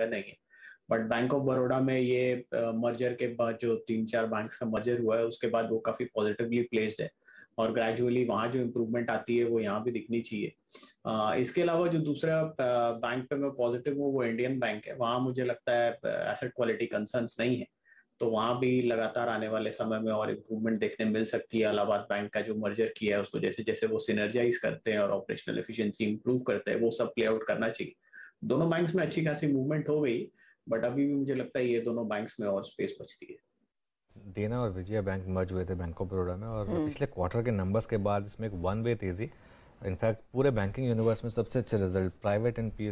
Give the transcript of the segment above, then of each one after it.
नहीं है but bank of Baroda में ये मर्जर के बाद जो तीन चार बैंक का मर्जर हुआ है उसके बाद वो काफी पॉजिटिवली प्लेस्ड है और ग्रेजुअली वहाँ जो इम्प्रूवमेंट आती है वो यहाँ भी दिखनी चाहिए इसके अलावा जो दूसरा बैंक पे मैं पॉजिटिव हूँ वो इंडियन बैंक है वहाँ मुझे लगता है एसेट क्वालिटी कंसर्न नहीं है तो वहाँ भी लगातार आने वाले समय में और इम्प्रूवमेंट देखने मिल सकती है अलाहाबाद बैंक का जो मर्जर किया है उसको जैसे जैसे वो सिनर्जाइज करते हैं और ऑपरेशनल एफिशिएंसी इंप्रूव करते हैं वो सब प्ले आउट करना चाहिए दोनों बैंक्स में अच्छी खासी मूवमेंट हो गई बट अभी भी मुझे लगता है ये दोनों बैंक्स में और स्पेस बचती है देना और विजया बैंक मर्ज हुए थे बैंक ऑफ बड़ौदा में और हम्म। पिछले क्वार्टर के नंबर्स के बाद इसमें एक वन वे तेजी इनफैक्ट पूरे बैंकिंग यूनिवर्स में सबसे अच्छे रिजल्ट प्राइवेट एंड पी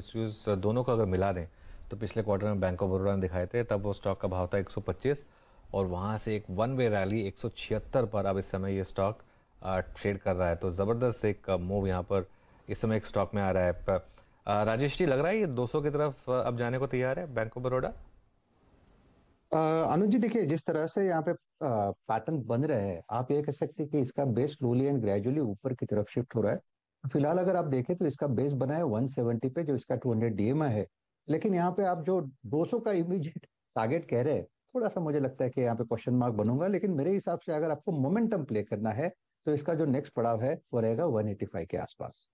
दोनों को अगर मिला दें तो पिछले क्वार्टर में बैंक ऑफ बड़ौदा ने दिखाए थे तब वो स्टॉक का भाव था एक और वहाँ से एक वन वे रैली एक पर अब इस समय ये स्टॉक ट्रेड कर रहा है तो ज़बरदस्त एक मूव यहाँ पर इस समय एक स्टॉक में आ रहा है राजेश जी लग रहा है ये 200 की तरफ अब जाने को तैयार है बैंक ऑफ बड़ौड़ा अनुज जी देखिए जिस तरह से यहाँ पे पैटर्न बन रहे हैं आप ये कह सकते हैं कि इसका बेस स्लोली एंड ग्रेजुअली ऊपर की तरफ शिफ्ट हो रहा है फिलहाल अगर आप देखें तो इसका बेस बना है 170 पे जो इसका 200 डीएमआई है लेकिन यहाँ पे आप जो 200 का इमीजिएट टारगेट कह रहे हैं थोड़ा सा मुझे लगता है कि यहाँ पे क्वेश्चन मार्क बनूंगा लेकिन मेरे हिसाब से अगर आपको मोमेंटम प्ले करना है तो इसका जो नेक्स्ट पड़ाव है वो रहेगा 185 के आसपास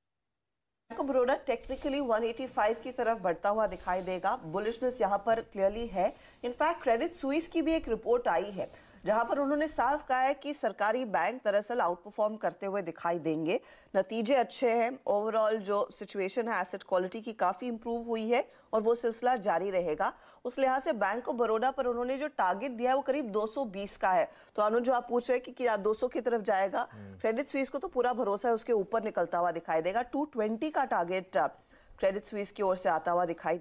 को टेक्निकली 185 की तरफ बढ़ता हुआ दिखाई देगा बुलिशनेस यहाँ पर क्लियरली है इनफैक्ट क्रेडिट सुइस की भी एक रिपोर्ट आई है जहां पर उन्होंने साफ कहा है कि सरकारी बैंक दरअसल आउट परफॉर्म करते हुए दिखाई देंगे नतीजे अच्छे हैं ओवरऑल जो सिचुएशन है एसेट क्वालिटी की काफ़ी इंप्रूव हुई है और वो सिलसिला जारी रहेगा उस लिहाज से बैंक ऑफ बड़ौदा पर उन्होंने जो टारगेट दिया है वो करीब 220 का है तो अनु जो आप पूछ रहे हैं कि क्या 200 की तरफ जाएगा क्रेडिट हम्म। स्वीस को तो पूरा भरोसा है उसके ऊपर निकलता हुआ दिखाई देगा टू का टारगेट क्रेडिट स्वीस की ओर से आता हुआ दिखाई